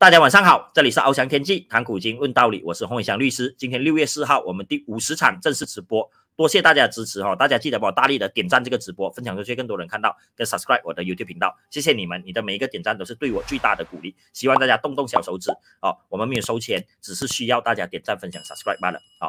大家晚上好，这里是翱翔天际谈古今问道理，我是洪伟翔律师。今天六月四号，我们第五十场正式直播，多谢大家支持哈！大家记得帮我大力的点赞这个直播，分享出去更多人看到，跟 subscribe 我的 YouTube 频道，谢谢你们，你的每一个点赞都是对我最大的鼓励。希望大家动动小手指哦，我们没有收钱，只是需要大家点赞、分享、subscribe 罢了哦，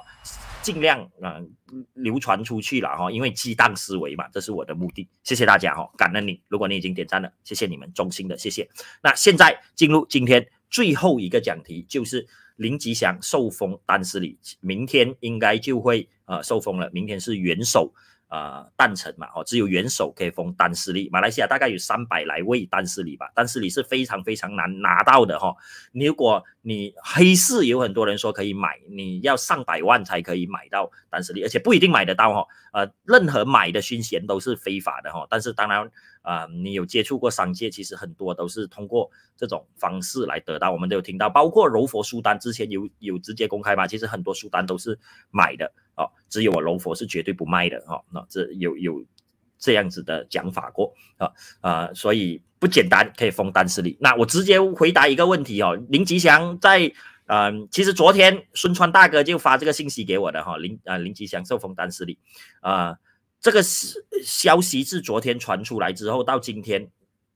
尽量嗯流传出去了哈，因为激荡思维嘛，这是我的目的。谢谢大家哈，感恩你。如果你已经点赞了，谢谢你们，衷心的谢谢。那现在进入今天。最后一个讲题就是林吉祥受封丹斯里，明天应该就会呃受封了。明天是元首呃诞辰嘛，哦，只有元首可以封丹斯里。马来西亚大概有三百来位丹斯里吧，丹斯里是非常非常难拿到的哈。如果你黑市有很多人说可以买，你要上百万才可以买到丹斯里，而且不一定买得到哈。呃，任何买的新衔都是非法的哈。但是当然。啊，你有接触过商界，其实很多都是通过这种方式来得到。我们都有听到，包括柔佛书单之前有有直接公开嘛，其实很多书单都是买的哦，只有我柔佛是绝对不卖的哦。那这有有这样子的讲法过啊啊，所以不简单，可以封单失利。那我直接回答一个问题哦，林吉祥在，嗯，其实昨天孙川大哥就发这个信息给我的哈，林啊林吉祥受封单失利啊。这个是消息，自昨天传出来之后到今天，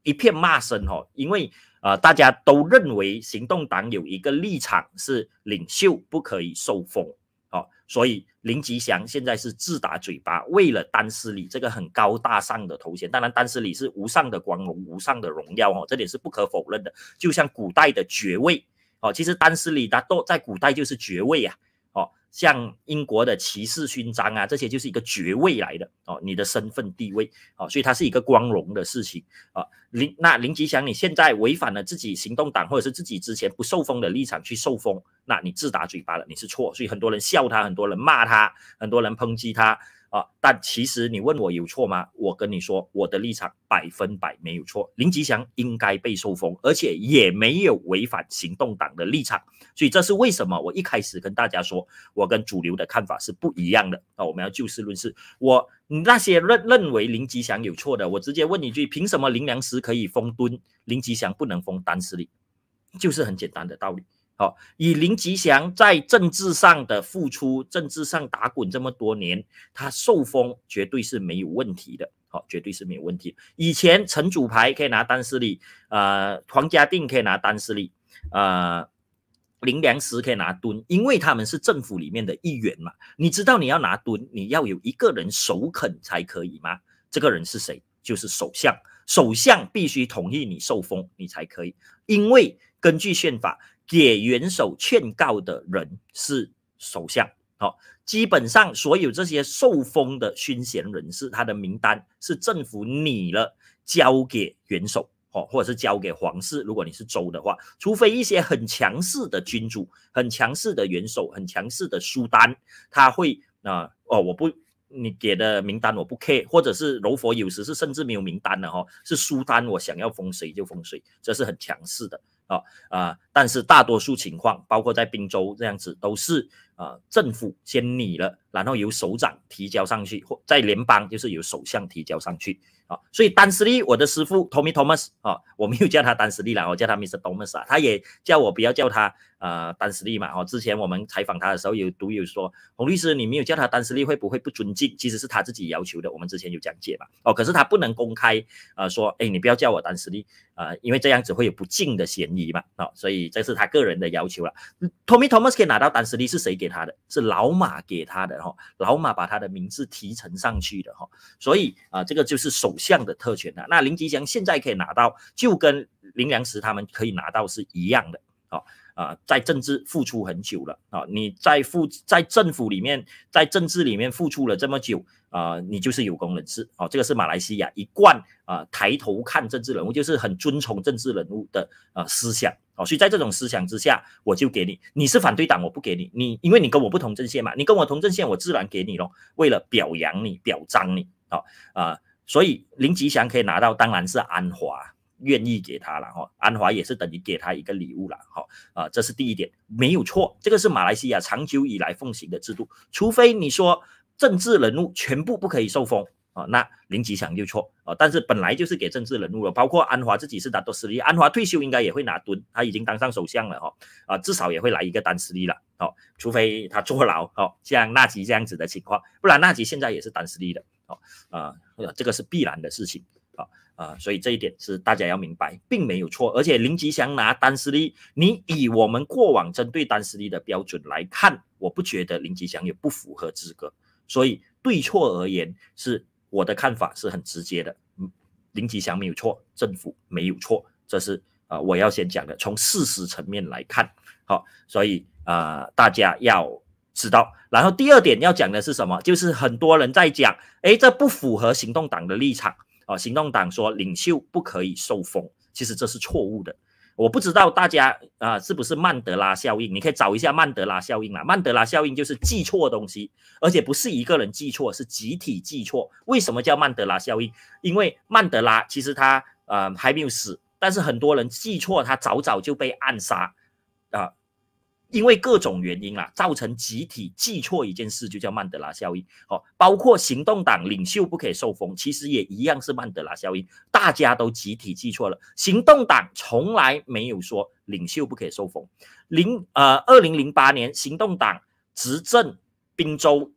一片骂声哦，因为啊，大家都认为行动党有一个立场是领袖不可以受封，哦，所以林吉祥现在是自打嘴巴，为了丹斯里这个很高大上的头衔，当然丹斯里是无上的光荣，无上的荣耀哦，这点是不可否认的，就像古代的爵位哦，其实丹斯里他都在古代就是爵位啊。像英国的骑士勋章啊，这些就是一个爵位来的哦，你的身份地位哦，所以它是一个光荣的事情啊。林那林吉祥，你现在违反了自己行动党或者是自己之前不受封的立场去受封，那你自打嘴巴了，你是错，所以很多人笑他，很多人骂他，很多人抨击他。啊！但其实你问我有错吗？我跟你说，我的立场百分百没有错。林吉祥应该被收封，而且也没有违反行动党的立场。所以这是为什么？我一开始跟大家说，我跟主流的看法是不一样的。啊，我们要就事论事。我那些认认为林吉祥有错的，我直接问一句：凭什么林良实可以封墩，林吉祥不能封单士力？就是很简单的道理。好，以林吉祥在政治上的付出，政治上打滚这么多年，他受封绝对是没有问题的。好，绝对是没有问题。以前陈主牌可以拿单势力，呃，黄家定可以拿单势力，呃，林良实可以拿吨，因为他们是政府里面的一员嘛。你知道你要拿吨，你要有一个人首肯才可以吗？这个人是谁？就是首相。首相必须同意你受封，你才可以。因为根据宪法。给元首劝告的人是首相，好，基本上所有这些受封的勋贤人士，他的名单是政府拟了交给元首，哦，或者是交给皇室。如果你是州的话，除非一些很强势的君主、很强势的元首、很强势的苏丹，他会啊，哦，我不，你给的名单我不 care，或者是柔佛有时是甚至没有名单的哦，是苏丹我想要封谁就封谁，这是很强势的啊啊。但是大多数情况，包括在滨州这样子，都是啊政府先拟了，然后由首长提交上去，或在联邦就是由首相提交上去啊。所以丹斯利，我的师傅 Tommy Thomas 啊，我没有叫他丹斯利了，我叫他 Mr. Thomas 啊。他也叫我不要叫他呃丹斯利嘛。哦，之前我们采访他的时候，有读友说洪律师，你没有叫他丹斯利会不会不尊敬？其实是他自己要求的，我们之前有讲解嘛。哦，可是他不能公开啊说，哎，你不要叫我丹斯利啊，因为这样子会有不敬的嫌疑嘛。哦，所以。这是他个人的要求了。Tommy Thomas 可以拿到单实力是谁给他的？是老马给他的哈。老马把他的名字提成上去的哈。所以啊，这个就是首相的特权了。那林吉祥现在可以拿到，就跟林良实他们可以拿到是一样的。哦啊，在政治付出很久了啊。你在付在政府里面，在政治里面付出了这么久啊，你就是有功人士啊。这个是马来西亚一贯啊，抬头看政治人物就是很尊崇政治人物的啊思想。哦，所以在这种思想之下，我就给你，你是反对党，我不给你，你因为你跟我不同阵线嘛，你跟我同阵线，我自然给你咯，为了表扬你，表彰你，好啊，所以林吉祥可以拿到，当然是安华愿意给他了哈，安华也是等于给他一个礼物了哈啊，这是第一点，没有错，这个是马来西亚长久以来奉行的制度，除非你说政治人物全部不可以受封。哦，那林吉祥就错哦，但是本来就是给政治人物了，包括安华自己是拿多实力，安华退休应该也会拿吨，他已经当上首相了哈，啊，至少也会来一个单实力了，哦，除非他坐牢哦，像纳吉这样子的情况，不然纳吉现在也是单实力的哦，啊，这个是必然的事情啊啊，所以这一点是大家要明白，并没有错，而且林吉祥拿单实力，你以我们过往针对单实力的标准来看，我不觉得林吉祥也不符合资格，所以对错而言是。我的看法是很直接的，林吉祥没有错，政府没有错，这是啊我要先讲的。从事实层面来看，好，所以啊大家要知道。然后第二点要讲的是什么？就是很多人在讲，哎，这不符合行动党的立场啊！行动党说领袖不可以受封，其实这是错误的。我不知道大家啊是不是曼德拉效应？你可以找一下曼德拉效应啊。曼德拉效应就是记错东西，而且不是一个人记错，是集体记错。为什么叫曼德拉效应？因为曼德拉其实他呃还没有死，但是很多人记错他早早就被暗杀，啊。因为各种原因啊，造成集体记错一件事，就叫曼德拉效应哦。包括行动党领袖不可以受封，其实也一样是曼德拉效应，大家都集体记错了。行动党从来没有说领袖不可以受封。零呃，二零零八年行动党执政滨州，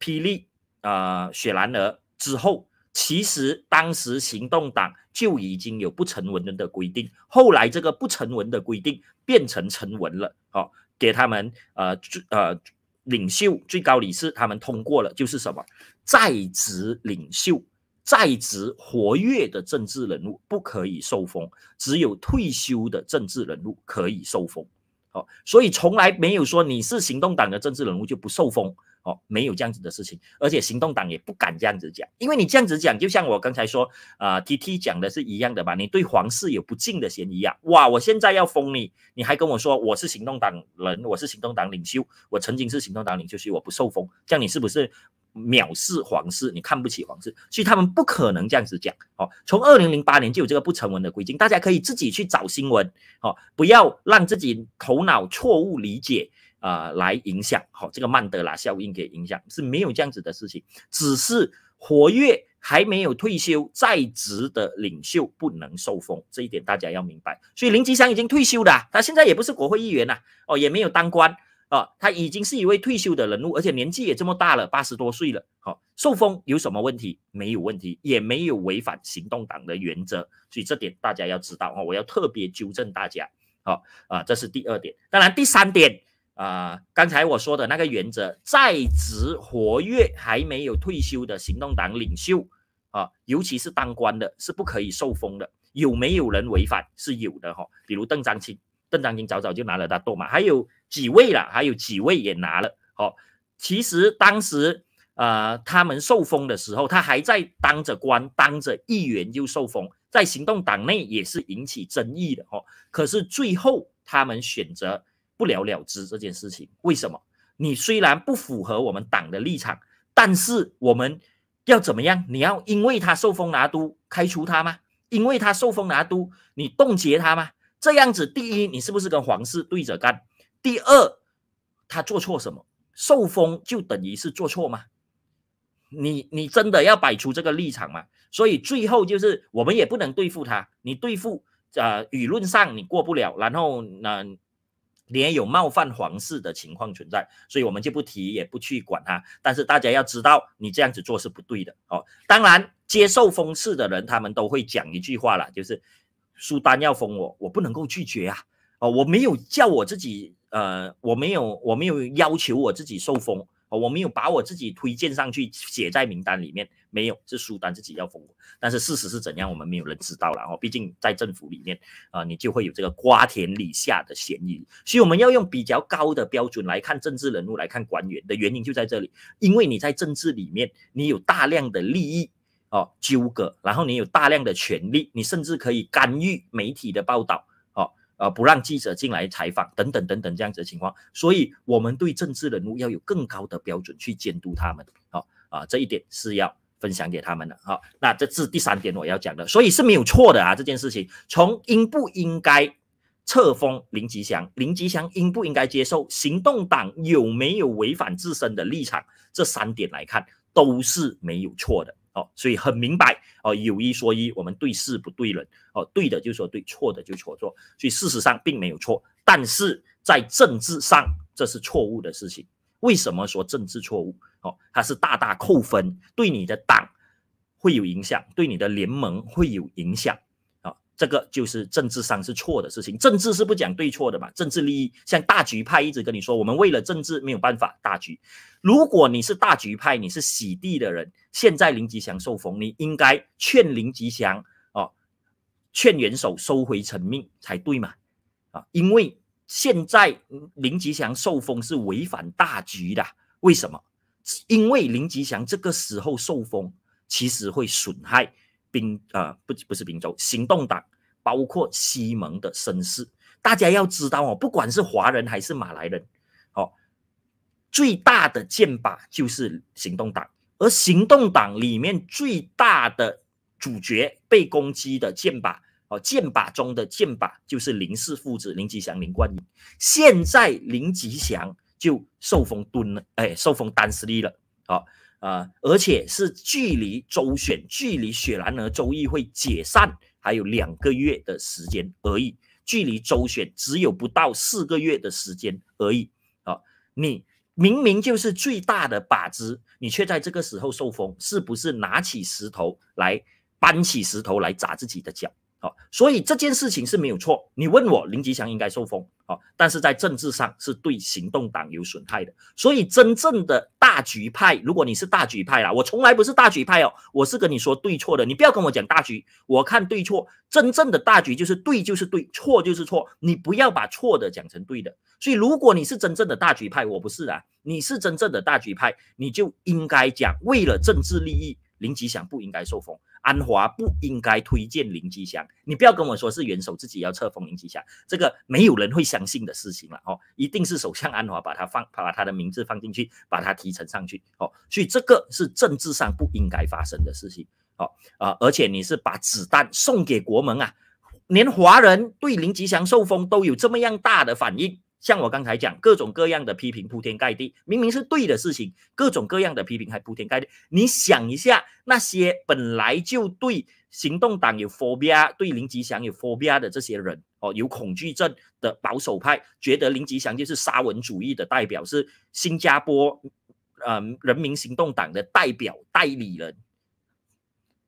霹雳呃雪兰莪之后，其实当时行动党就已经有不成文的规定，后来这个不成文的规定变成成文了哦。给他们呃呃领袖最高理事他们通过了就是什么在职领袖在职活跃的政治人物不可以受封，只有退休的政治人物可以受封。哦，所以从来没有说你是行动党的政治人物就不受封。哦，没有这样子的事情，而且行动党也不敢这样子讲，因为你这样子讲，就像我刚才说，啊，T T 讲的是一样的吧？你对皇室有不敬的嫌疑啊！哇，我现在要封你，你还跟我说我是行动党人，我是行动党领袖，我曾经是行动党领袖，所以我不受封，这样你是不是藐视皇室？你看不起皇室，所以他们不可能这样子讲。哦，从二零零八年就有这个不成文的规定，大家可以自己去找新闻，哦，不要让自己头脑错误理解。啊，来影响好这个曼德拉效应给影响是没有这样子的事情，只是活跃还没有退休在职的领袖不能受封，这一点大家要明白。所以林吉祥已经退休的，他现在也不是国会议员了，哦，也没有当官啊，他已经是一位退休的人物，而且年纪也这么大了，八十多岁了。好，受封有什么问题？没有问题，也没有违反行动党的原则，所以这点大家要知道啊，我要特别纠正大家。好，啊，这是第二点，当然第三点。啊，刚才我说的那个原则，在职活跃还没有退休的行动党领袖啊，尤其是当官的，是不可以受封的。有没有人违反？是有的哈，比如邓章钦，邓章钦早早就拿了他盾嘛，还有几位了，还有几位也拿了。哦，其实当时呃，他们受封的时候，他还在当着官，当着议员就受封，在行动党内也是引起争议的哈。可是最后他们选择。不了了之这件事情，为什么？你虽然不符合我们党的立场，但是我们要怎么样？你要因为他受封拿督开除他吗？因为他受封拿督，你冻结他吗？这样子，第一，你是不是跟皇室对着干？第二，他做错什么？受封就等于是做错吗？你你真的要摆出这个立场吗？所以最后就是我们也不能对付他，你对付呃舆论上你过不了，然后呢？也有冒犯皇室的情况存在，所以我们就不提也不去管他。但是大家要知道，你这样子做是不对的哦。当然，接受封赐的人，他们都会讲一句话了，就是苏丹要封我，我不能够拒绝啊！哦，我没有叫我自己，呃，我没有，我没有要求我自己受封。哦，我没有把我自己推荐上去，写在名单里面，没有，是书单自己要封。但是事实是怎样，我们没有人知道了哦。毕竟在政府里面，啊，你就会有这个瓜田李下的嫌疑，所以我们要用比较高的标准来看政治人物、来看官员的原因就在这里，因为你在政治里面，你有大量的利益哦纠葛，然后你有大量的权利，你甚至可以干预媒体的报道。啊，不让记者进来采访，等等等等这样子的情况，所以我们对政治人物要有更高的标准去监督他们。好啊，这一点是要分享给他们的。好，那这是第三点我要讲的，所以是没有错的啊。这件事情从应不应该册封林吉祥，林吉祥应不应该接受，行动党有没有违反自身的立场，这三点来看都是没有错的。哦，所以很明白哦，有一说一，我们对事不对人哦，对的就说对，错的就错做，所以事实上并没有错，但是在政治上这是错误的事情。为什么说政治错误？哦，它是大大扣分，对你的党会有影响，对你的联盟会有影响。这个就是政治上是错的事情，政治是不讲对错的嘛。政治利益像大局派一直跟你说，我们为了政治没有办法大局。如果你是大局派，你是洗地的人，现在林吉祥受封，你应该劝林吉祥哦，劝元首收回成命才对嘛。啊，因为现在林吉祥受封是违反大局的，为什么？因为林吉祥这个时候受封，其实会损害。槟啊，不不是槟州，行动党包括西蒙的身世，大家要知道哦，不管是华人还是马来人，哦，最大的剑靶就是行动党，而行动党里面最大的主角被攻击的剑靶。哦，剑靶中的剑靶就是林氏父子林吉祥、林冠英，现在林吉祥就受封蹲了，哎，受封丹斯利了，好。啊，而且是距离周选，距离雪兰莪州议会解散还有两个月的时间而已，距离周选只有不到四个月的时间而已。啊，你明明就是最大的靶子，你却在这个时候受封，是不是拿起石头来搬起石头来砸自己的脚？所以这件事情是没有错，你问我林吉祥应该受封啊，但是在政治上是对行动党有损害的。所以真正的大局派，如果你是大局派啦，我从来不是大局派哦，我是跟你说对错的，你不要跟我讲大局，我看对错。真正的大局就是对就是对，错就是错，你不要把错的讲成对的。所以如果你是真正的大局派，我不是啊，你是真正的大局派，你就应该讲为了政治利益，林吉祥不应该受封。安华不应该推荐林吉祥，你不要跟我说是元首自己要册封林吉祥，这个没有人会相信的事情了哦，一定是首相安华把他放，把他的名字放进去，把他提成上去哦，所以这个是政治上不应该发生的事情哦啊，而且你是把子弹送给国盟啊，连华人对林吉祥受封都有这么样大的反应。像我刚才讲，各种各样的批评铺天盖地，明明是对的事情，各种各样的批评还铺天盖地。你想一下，那些本来就对行动党有 phobia、对林吉祥有 phobia 的这些人，哦，有恐惧症的保守派，觉得林吉祥就是沙文主义的代表，是新加坡，嗯，人民行动党的代表代理人。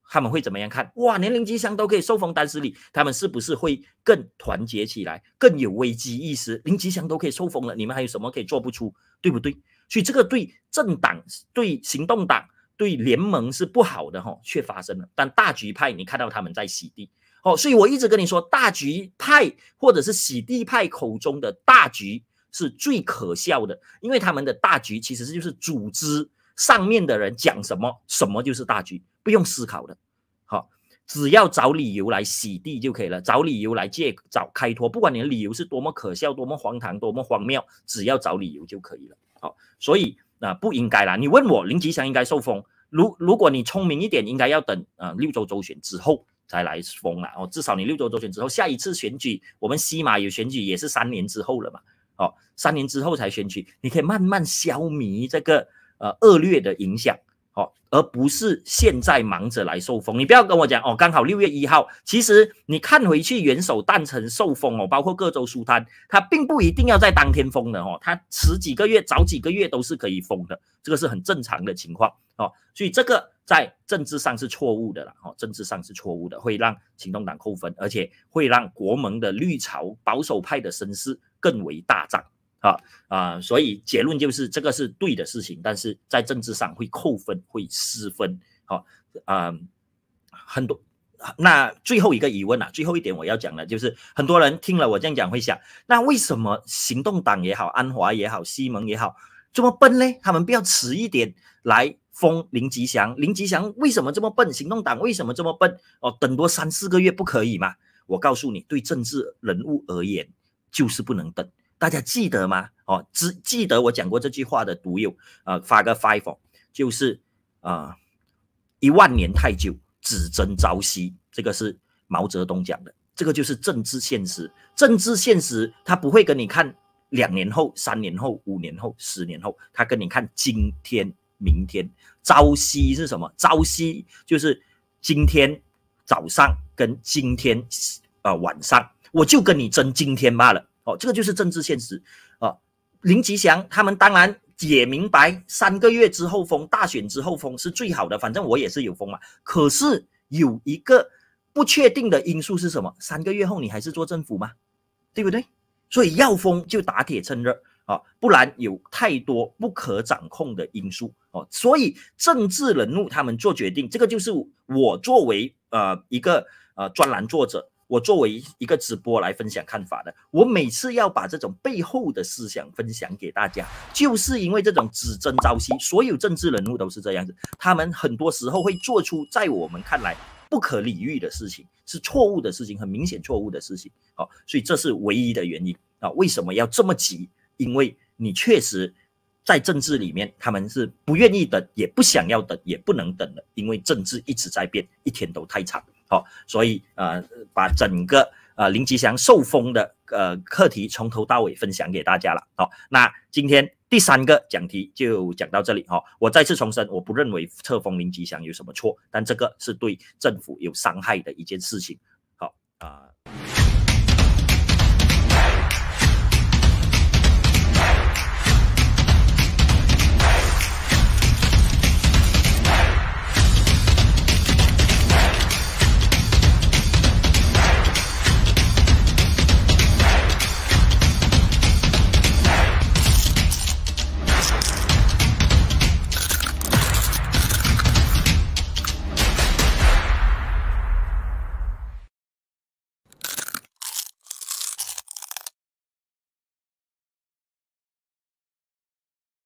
他们会怎么样看？哇，年龄吉祥都可以受风三十里，他们是不是会更团结起来，更有危机意识？林吉祥都可以受风了，你们还有什么可以做不出？对不对？所以这个对政党、对行动党、对联盟是不好的哈，却发生了。但大局派，你看到他们在洗地哦，所以我一直跟你说，大局派或者是洗地派口中的大局是最可笑的，因为他们的大局其实就是组织。上面的人讲什么，什么就是大局，不用思考的，好，只要找理由来洗地就可以了，找理由来借找开脱，不管你的理由是多么可笑，多么荒唐，多么荒谬，只要找理由就可以了，好，所以啊不应该啦。你问我林吉祥应该受封，如如果你聪明一点，应该要等呃六周周选之后才来封了哦，至少你六周周选之后，下一次选举我们西马有选举也是三年之后了嘛，哦，三年之后才选举，你可以慢慢消弭这个。呃，恶劣的影响哦，而不是现在忙着来受封。你不要跟我讲哦，刚好六月一号。其实你看回去，元首诞辰受封哦，包括各州书摊，它并不一定要在当天封的哦，它十几个月、早几个月都是可以封的，这个是很正常的情况哦。所以这个在政治上是错误的啦哦，政治上是错误的，会让行动党扣分，而且会让国盟的绿潮、保守派的声势更为大涨。啊啊！所以结论就是这个是对的事情，但是在政治上会扣分会失分。好啊，很多那最后一个疑问啊，最后一点我要讲的，就是很多人听了我这样讲会想，那为什么行动党也好，安华也好，西蒙也好这么笨呢？他们不要迟一点来封林吉祥？林吉祥为什么这么笨？行动党为什么这么笨？哦，等多三四个月不可以吗？我告诉你，对政治人物而言，就是不能等。大家记得吗？哦，只记得我讲过这句话的独友，呃，发个 five 就是啊，一万年太久，只争朝夕。这个是毛泽东讲的，这个就是政治现实。政治现实，他不会跟你看两年后、三年后、五年后、十年后，他跟你看今天、明天。朝夕是什么？朝夕就是今天早上跟今天啊晚上，我就跟你争今天罢了。哦，这个就是政治现实啊！林吉祥他们当然也明白，三个月之后封，大选之后封是最好的。反正我也是有封嘛。可是有一个不确定的因素是什么？三个月后你还是做政府吗？对不对？所以要封就打铁趁热啊，不然有太多不可掌控的因素哦。所以政治人物他们做决定，这个就是我作为呃一个呃专栏作者。我作为一个直播来分享看法的，我每次要把这种背后的思想分享给大家，就是因为这种只争朝夕，所有政治人物都是这样子，他们很多时候会做出在我们看来不可理喻的事情，是错误的事情，很明显错误的事情。好，所以这是唯一的原因啊，为什么要这么急？因为你确实，在政治里面，他们是不愿意等，也不想要等，也不能等的，因为政治一直在变，一天都太长。好，所以呃，把整个呃林吉祥受封的呃课题从头到尾分享给大家了。好，那今天第三个讲题就讲到这里。好，我再次重申，我不认为册封林吉祥有什么错，但这个是对政府有伤害的一件事情。好啊。